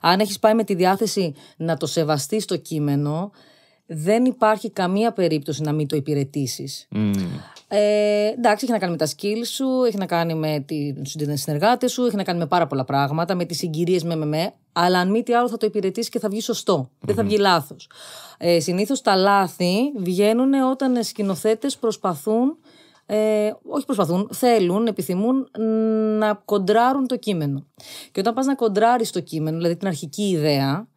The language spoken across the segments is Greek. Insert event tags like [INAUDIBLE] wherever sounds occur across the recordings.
Αν έχεις πάει με τη διάθεση να το σεβαστείς το κείμενο, δεν υπάρχει καμία περίπτωση να μην το υπηρετήσεις. Mm. Ε, εντάξει, έχει να κάνει με τα skills σου, έχει να κάνει με του συνεργάτε σου, έχει να κάνει με πάρα πολλά πράγματα, με τις συγκυρίες με με με. Αλλά αν μη τι άλλο θα το υπηρετήσεις και θα βγει σωστο Δεν θα mm-hmm. βγει λάθος. Ε, Συνήθως τα λάθη βγαίνουν όταν σκηνοθέτες προσπαθούν ε, όχι προσπαθούν, θέλουν, επιθυμούν να κοντράρουν το κείμενο. Και όταν πας να κοντράρεις το κείμενο, δηλαδή την αρχική ιδέα,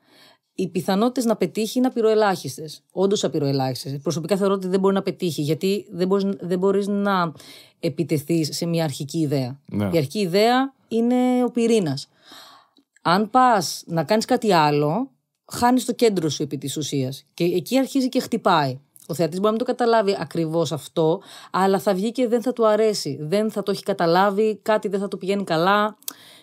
οι πιθανότητες να πετύχει είναι απειροελάχιστες. Όντως απειροελάχιστες. Προσωπικά θεωρώ ότι δεν μπορεί να πετύχει, γιατί δεν μπορείς δεν μπορείς να επιτεθείς σε μια αρχική ιδέα. Ναι. Η αρχική ιδέα είναι ο πυρήνας. Αν πας να κάνεις κάτι άλλο, χάνεις το κέντρο σου επί της ουσίας. Και εκεί αρχίζει και χτυπάει. Ο θεατής μπορεί να μην το καταλάβει ακριβώς αυτό, αλλά θα βγει και δεν θα του αρέσει. Δεν θα το έχει καταλάβει, κάτι δεν θα του πηγαίνει καλά.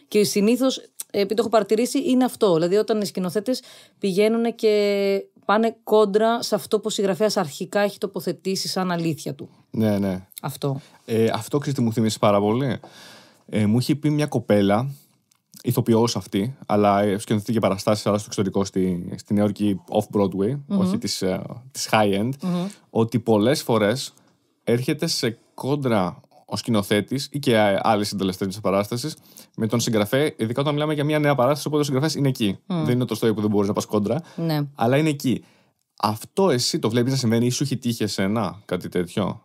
Και συνήθως, ε, επειδή το έχω παρατηρήσει, είναι αυτό. Δηλαδή, όταν οι σκηνοθέτες πηγαίνουν και πάνε κόντρα σε αυτό που ο συγγραφέας αρχικά έχει τοποθετήσει σαν αλήθεια του. Ναι, ναι. Αυτό. Ε, αυτό ξέρει τι μου θυμίσει πάρα πολύ. Ε, μου είχε πει μια κοπέλα ηθοποιός αυτή, αλλά σκηνοθετεί και παραστάσεις αλλά στο εξωτερικό στη, στη Νέα Υόρκη broadway όχι της ε, της high-end, mm-hmm. ότι πολλές φορές έρχεται σε κόντρα ο σκηνοθέτης ή και άλλοι συντελεστές της παράστασης με τον συγγραφέα, ειδικά όταν μιλάμε για μια νέα παράσταση, οπότε ο συγγραφέας είναι εκεί. Δεν είναι το στόχο που δεν μπορείς να πας κόντρα, ναι. αλλά είναι εκεί. Αυτό εσύ το βλέπεις να συμβαίνει ή σου έχει τύχει εσένα κάτι τέτοιο.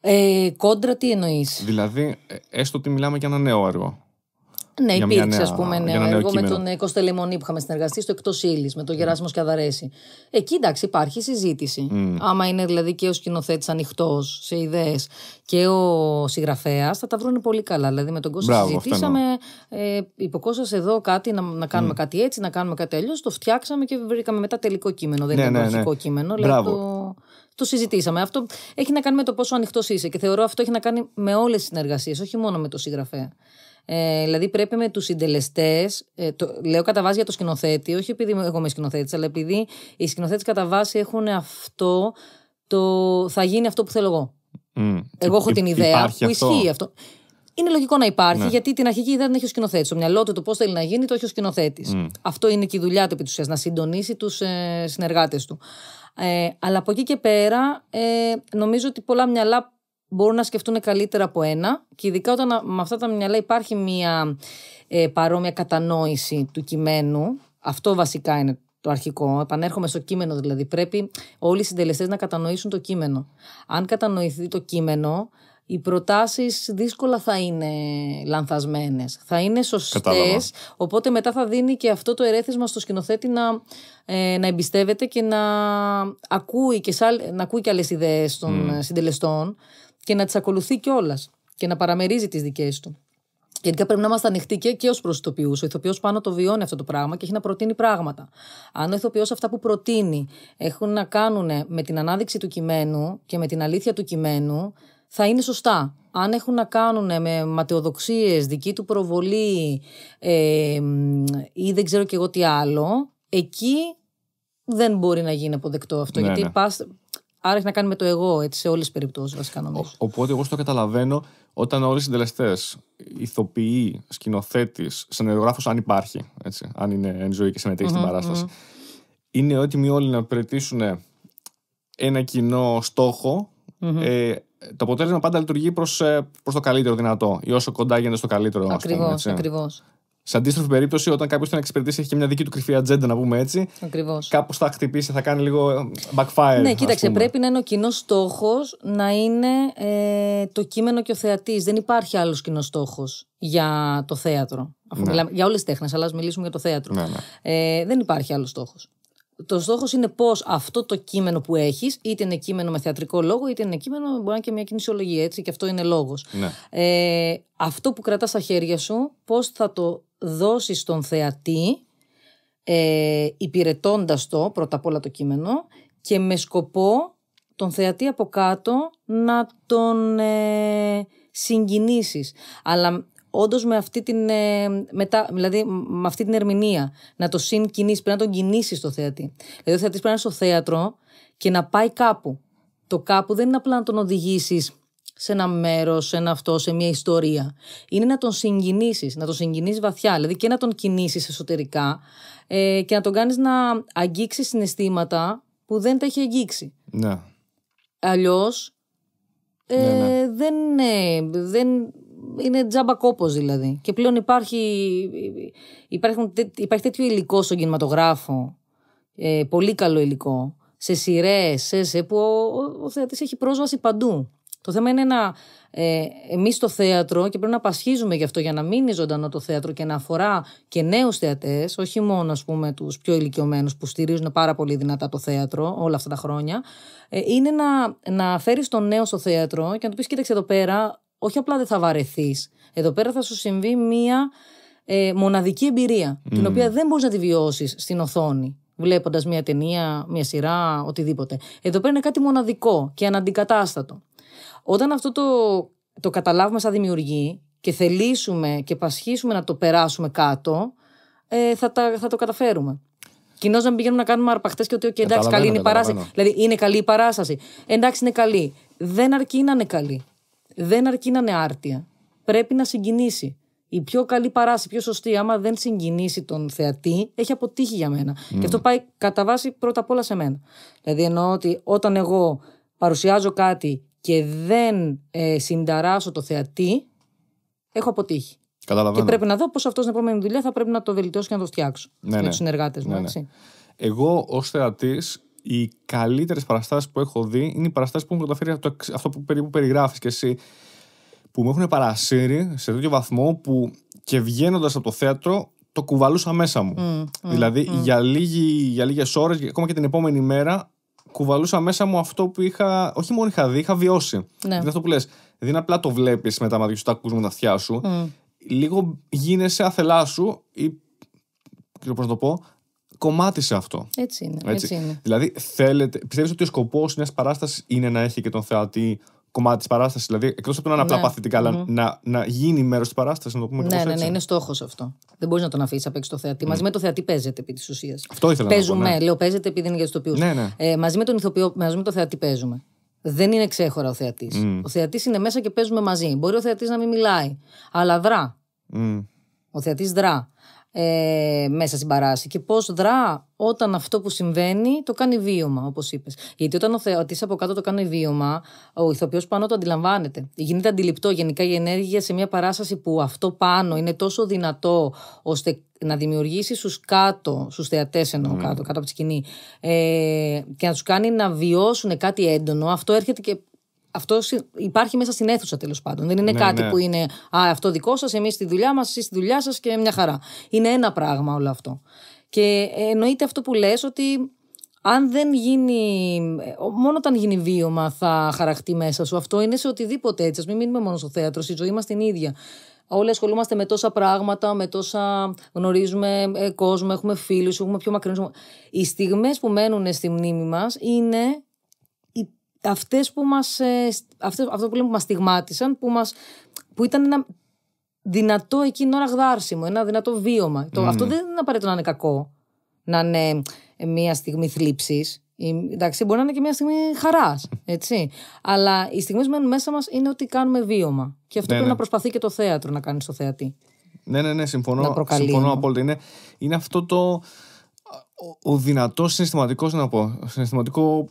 Ε, κόντρα τι εννοείς. Δηλαδή, ε, έστω ότι μιλάμε για ένα νέο έργο. Ναι, υπήρξε ας πούμε ναι. εγώ έργο με τον Κώστα Λεμονή που είχαμε συνεργαστεί στο Εκτός ύλης με τον Γεράσιμο Σκιαδαρέση. Εκεί εντάξει υπάρχει συζήτηση. Άμα είναι δηλαδή και ο σκηνοθέτης ανοιχτός σε ιδέες και ο συγγραφέας, θα τα βρουν πολύ καλά. Δηλαδή με τον Κώστα συζητήσαμε, ε, εδώ κάτι, να, να κάνουμε κάτι έτσι, να κάνουμε κάτι αλλιώς. Το φτιάξαμε και βρήκαμε μετά τελικό κείμενο. Δεν ναι, είναι ναι, ναι. κείμενο. Μπράβο. το, το συζητήσαμε. Αυτό έχει να κάνει με το πόσο ανοιχτός είσαι και θεωρώ αυτό έχει να κάνει με όλες τις συνεργασίες, όχι μόνο με το συγγραφέα. Ε, δηλαδή πρέπει με τους συντελεστές, ε, το, λέω κατά βάση για το σκηνοθέτη, όχι επειδή εγώ είμαι σκηνοθέτης, αλλά επειδή οι σκηνοθέτες κατά βάση έχουν αυτό το θα γίνει αυτό που θέλω εγώ. Εγώ έχω την ιδέα που αυτό. ισχύει αυτό. Είναι λογικό να υπάρχει, ναι. γιατί την αρχική ιδέα την έχει ο σκηνοθέτης. Το μυαλό του το πώς θέλει να γίνει το έχει ο σκηνοθέτης. Αυτό είναι και η δουλειά του επί να συντονίσει τους, ε, συνεργάτες του συνεργάτε αλλά από εκεί και πέρα, ε, νομίζω ότι πολλά μυαλά μπορούν να σκεφτούν καλύτερα από ένα και ειδικά όταν με αυτά τα μυαλά υπάρχει μια ε, παρόμοια κατανόηση του κειμένου. Αυτό βασικά είναι το αρχικό. Επανέρχομαι στο κείμενο δηλαδή. Πρέπει όλοι οι συντελεστές να κατανοήσουν το κείμενο. Αν κατανοηθεί το κείμενο, οι προτάσεις δύσκολα θα είναι λανθασμένες Θα είναι σωστές. Οπότε μετά θα δίνει και αυτό το ερέθισμα στο σκηνοθέτη να, ε, να εμπιστεύεται και να ακούει και, σάλ, να ακούει και άλλες ιδέες των συντελεστών και να τις ακολουθεί κιόλας και να παραμερίζει τις δικές του. Γενικά πρέπει να είμαστε ανοιχτοί και, και ως προ ηθοποιού. Ο ηθοποιός πάνω το βιώνει αυτό το πράγμα και έχει να προτείνει πράγματα. Αν ο ηθοποιός αυτά που προτείνει έχουν να κάνουν με την ανάδειξη του κειμένου και με την αλήθεια του κειμένου, θα είναι σωστά. Αν έχουν να κάνουν με ματαιοδοξίες, δική του προβολή ε, ή δεν ξέρω κι εγώ τι άλλο, εκεί δεν μπορεί να γίνει αποδεκτό αυτό. Ναι, γιατί ναι. Άρα έχει να κάνει με το εγώ, έτσι, σε όλες τις περιπτώσεις βασικά νομίζω. οπότε εγώ στο καταλαβαίνω όταν όλοι οι συντελεστέ, ηθοποιοί, σκηνοθέτη, σενεργογράφο, αν υπάρχει, έτσι, αν είναι εν ζωή και συμμετεχει στην παράσταση, mm-hmm. είναι έτοιμοι όλοι να υπηρετήσουν ένα κοινό Ε, το αποτέλεσμα πάντα λειτουργεί προς ε, προς το καλύτερο δυνατό ή όσο κοντά γίνεται στο καλύτερο. Ακριβώ. Σε αντίστροφη περίπτωση, όταν κάποιος τον εξυπηρετήσει, έχει και μια δική του κρυφή ατζέντα, να πούμε έτσι. Ακριβώς. Κάπως θα χτυπήσει, θα κάνει λίγο ε, backfire. Ναι, κοίταξε, πρέπει να είναι ο κοινός στόχος να είναι ε, το κείμενο και ο θεατής. Δεν υπάρχει άλλος κοινός στόχος για το θέατρο. ναι. μιλάμε, για όλες τις τέχνες, αλλά ας μιλήσουμε για το θέατρο. Ναι, ναι. Ε, δεν υπάρχει άλλος στόχος. Το στόχος είναι πώς αυτό το κείμενο που έχεις, είτε είναι κείμενο με θεατρικό λόγο, είτε είναι κείμενο, μπορεί να είναι και μια κινησιολογία, έτσι, και αυτό είναι λόγος. Ναι. Ε, αυτό που κρατάς στα χέρια σου, πώς θα το δώσεις στον θεατή ε, υπηρετώντας το πρώτα απ' όλα το κείμενο και με σκοπό τον θεατή από κάτω να τον ε, συγκινήσεις. Αλλά όντως με αυτή την, ε, μετά, δηλαδή, με αυτή την ερμηνεία να το συγκινήσεις, πρέπει να τον κινήσεις το θεατή. Δηλαδή ο θεατής πρέπει να είναι στο θέατρο και να πάει κάπου. Το κάπου δεν είναι απλά να τον οδηγήσεις σε ένα μέρος, σε ένα αυτό, σε μια ιστορία. Είναι να τον συγκινήσεις, να τον συγκινήσεις βαθιά, δηλαδή και να τον κινήσεις εσωτερικά ε, και να τον κάνεις να αγγίξει συναισθήματα που δεν τα έχει αγγίξει. Ναι. Αλλιώς. Ε, ναι, ναι. Δεν, ναι, δεν είναι τζάμπα κόπος δηλαδή. Και πλέον υπάρχει, υπάρχουν, υπάρχει τέτοιο υλικό στον κινηματογράφο, ε, πολύ καλό υλικό, σε σειρές, σε, σε που ο, ο, ο θεατής έχει πρόσβαση παντού. Το θέμα είναι να ε, εμείς στο θέατρο και πρέπει να πασχίζουμε γι' αυτό για να μείνει ζωντανό το θέατρο και να αφορά και νέους θεατές, όχι μόνο ας πούμε τους πιο ηλικιωμένους που στηρίζουν πάρα πολύ δυνατά το θέατρο όλα αυτά τα χρόνια. Ε, είναι να, να φέρεις τον νέο στο θέατρο και να του πεις: Κοίταξε εδώ πέρα, όχι απλά δεν θα βαρεθείς. Εδώ πέρα θα σου συμβεί μία ε, μοναδική εμπειρία, mm. την οποία δεν μπορείς να τη βιώσεις στην οθόνη βλέποντας μια ταινία, μια σειρά, οτιδήποτε. Εδώ πέρα είναι κάτι μοναδικό και αναντικατάστατο. Όταν αυτό το, το καταλάβουμε σαν δημιουργή και θελήσουμε και πασχίσουμε να το περάσουμε κάτω, ε, θα, θα το καταφέρουμε. Κοινώ να πηγαίνουμε να κάνουμε αρπαχτές και ότι, okay, εντάξει, καλή είναι η παράσταση. Δηλαδή, είναι καλή η παράσταση. Εντάξει, είναι καλή. Δεν αρκεί να είναι καλή. Δεν αρκεί να είναι άρτια. Πρέπει να συγκινήσει. Η πιο καλή παράσταση, η πιο σωστή, άμα δεν συγκινήσει τον θεατή, έχει αποτύχει για μένα. Και αυτό πάει κατά βάση πρώτα απ' όλα σε μένα. Δηλαδή, εννοώ ότι όταν εγώ παρουσιάζω κάτι και δεν ε, συνταράσω το θεατή, έχω αποτύχει. Και πρέπει να δω πώς αυτός στην επόμενη δουλειά θα πρέπει να το βελτιώσω και να το φτιάξω ναι, με ναι. τους συνεργάτες μου. Ναι, ναι. Εγώ ως θεατής, οι καλύτερες παραστάσεις που έχω δει είναι οι παραστάσεις που μου καταφέρει αυτό που περίπου περιγράφεις και εσύ. Που με έχουν παρασύρει σε τέτοιο βαθμό που και βγαίνοντας από το θέατρο το κουβαλούσα μέσα μου. δηλαδή για, για λίγες ώρες, ακόμα και την επόμενη μέρα, κουβαλούσα μέσα μου αυτό που είχα, όχι μόνο είχα δει, είχα βιώσει. Ναι. είναι αυτό που λες. Δεν δηλαδή απλά το βλέπεις με τα μάτια σου, τα ακούς με τα αυτιά σου. Λίγο γίνεσαι αθελά σου ή. Πώς να το πω, κομμάτι αυτό. Έτσι είναι. Έτσι. είναι. Δηλαδή, θέλετε, πιστεύεις ότι ο σκοπός μιας παράστασης είναι να έχει και τον θεατή κομμάτι της παράστασης. Δηλαδή, εκτός από να είναι απλά ναι. παθητικά, να, να γίνει μέρος της παράστασης, να το πούμε ναι, ναι, ναι, είναι στόχος αυτό. Δεν μπορείς να τον αφήσεις απ' έξω το θεατή. Μαζί με το θεατή παίζεται επί της ουσίας. Αυτό ήθελα παίζουμε, να πω. Ναι. Λέω παίζεται επειδή είναι για του ναι, ναι. Ε, μαζί, με τον ηθοποιό, μαζί με το θεατή παίζουμε. Δεν είναι ξέχωρα ο θεατής. Mm. Ο θεατής είναι μέσα και παίζουμε μαζί. Μπορεί ο θεατής να μην μιλάει, αλλά δρά. Mm. Ο θεατής δρά ε, μέσα στην παράση και πώς δρά όταν αυτό που συμβαίνει το κάνει βίωμα, όπως είπες. Γιατί όταν ο θεατής από κάτω το κάνει βίωμα, ο ηθοποιός πάνω το αντιλαμβάνεται. Γίνεται αντιληπτό γενικά η ενέργεια σε μια παράσταση που αυτό πάνω είναι τόσο δυνατό, ώστε να δημιουργήσει στους κάτω, στους θεατές εννοώ ναι. κάτω, κάτω από τη σκηνή, ε, και να τους κάνει να βιώσουν κάτι έντονο. Αυτό έρχεται και αυτό υπάρχει μέσα στην αίθουσα τέλος πάντων. Δεν είναι ναι, κάτι ναι. που είναι Α, αυτό δικό σας, εμείς στη δουλειά μας, εσεί στη δουλειά σας και μια χαρά. Είναι ένα πράγμα όλο αυτό. Και εννοείται αυτό που λες ότι αν δεν γίνει, μόνο όταν γίνει βίωμα θα χαραχτεί μέσα σου. Αυτό είναι σε οτιδήποτε έτσι. Ας μην μείνουμε μόνο στο θέατρο, στη ζωή μας την ίδια. Όλοι ασχολούμαστε με τόσα πράγματα, με τόσα γνωρίζουμε ε, κόσμο, έχουμε φίλους, έχουμε πιο μακρινούς. Οι στιγμές που μένουν στη μνήμη μας είναι αυτές που μας, ε, αυτές, αυτό που λέμε που μας στιγμάτισαν, που, μας, που ήταν ένα δυνατό εκείνο ώρα γδάρσιμο, ένα δυνατό βίωμα. Το, ναι, αυτό ναι. δεν είναι απαραίτητο να είναι κακό, να είναι ε, μια στιγμή θλίψης. Εντάξει, μπορεί να είναι και μια στιγμή χαράς. Αλλά οι στιγμές που μένουν μέσα μας είναι ότι κάνουμε βίωμα. Και αυτό ναι, πρέπει ναι. να προσπαθεί και το θέατρο να κάνει στο θεατή. Ναι, ναι, ναι, συμφωνώ, συμφωνώ απόλυτα. Είναι, είναι αυτό το. Ο, ο δυνατός συναισθηματικός, να πω. Συναισθηματικό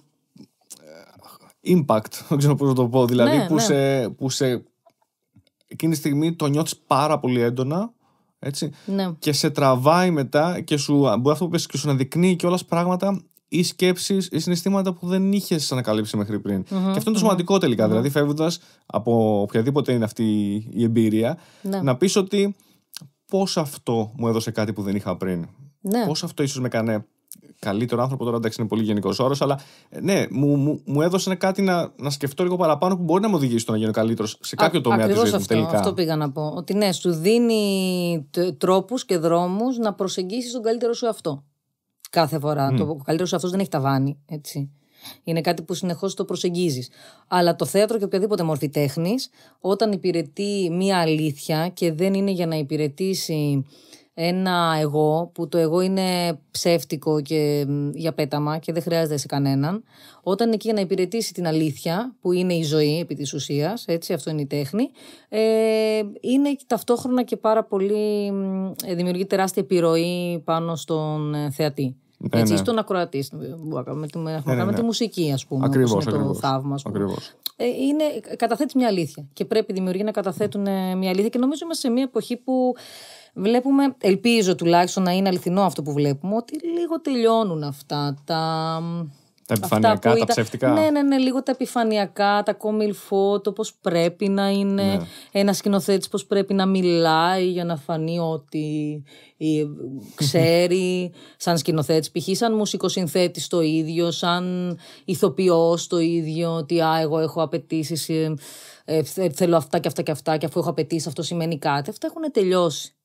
impact, [LAUGHS] δεν ξέρω πώς να το πω, δηλαδή ναι, που, ναι. Σε, εκείνη τη στιγμή το νιώθεις πάρα πολύ έντονα έτσι, ναι. και σε τραβάει μετά και σου, μπορεί αυτό που πες, και σου αναδεικνύει και πράγματα ή σκέψεις ή συναισθήματα που δεν είχες ανακαλύψει μέχρι πριν. και αυτό είναι το mm σημαντικό τελικά. Δηλαδή ναι. φεύγοντας από οποιαδήποτε είναι αυτή η εμπειρία, ναι. να πεις ότι πώς αυτό μου έδωσε κάτι που δεν είχα πριν. Πώς αυτό ίσως με κάνει καλύτερο άνθρωπο. Τώρα εντάξει είναι πολύ γενικός όρος, αλλά ε, ναι, μου, μου, μου έδωσε κάτι να, να σκεφτώ λίγο παραπάνω που μπορεί να μου οδηγήσει στο να γίνω καλύτερος σε κάποιο τομέα της ζωής μου τελικά. Αυτό πήγα να πω. Ότι ναι, σου δίνει τρόπους και δρόμους να προσεγγίσεις τον καλύτερο σου αυτό. Κάθε φορά. Mm. Το καλύτερο σου αυτό δεν έχει ταβάνι. Έτσι. Είναι κάτι που συνεχώς το προσεγγίζεις. Αλλά το θέατρο και οποιαδήποτε μορφή τέχνης, όταν υπηρετεί μία αλήθεια και δεν είναι για να υπηρετήσει ένα εγώ, που το εγώ είναι ψεύτικο και για πέταμα και δεν χρειάζεται σε κανέναν, όταν εκεί για να υπηρετήσει την αλήθεια, που είναι η ζωή επί της ουσίας, έτσι, αυτό είναι η τέχνη, ε, είναι ταυτόχρονα και πάρα πολύ, ε, δημιουργεί τεράστια επιρροή πάνω στον ε, θεατή έτσι, ναι, ναι. Στον ακροατή. Με έχουμε ναι, ναι, κάνει τη μουσική, ας πούμε. Ακριβώ. το θαύμα, Ε, καταθέτεις μια αλήθεια. Και πρέπει οι δημιουργοί να καταθέτουν ε, μια αλήθεια. Και νομίζω είμαστε σε μια εποχή που βλέπουμε, ελπίζω τουλάχιστον να είναι αληθινό αυτό που βλέπουμε, ότι λίγο τελειώνουν αυτά τα τα επιφανειακά, τα ήταν... ψεύτικα. Ναι, ναι, ναι, λίγο τα επιφανειακά, τα κομιλφό, το πώς πρέπει να είναι ναι. ένα σκηνοθέτης, πώς πρέπει να μιλάει για να φανεί ότι ε, ξέρει, [LAUGHS] σαν σκηνοθέτης. Π.χ. σαν μουσικοσυνθέτης το ίδιο, σαν ηθοποιός το ίδιο, ότι α, εγώ έχω απαιτήσεις, ε, ε, θέλω αυτά και αυτά και αυτά, και αφού έχω απαιτήσεις αυτό σημαίνει κάτι. Αυτά έχουν τελειώσει.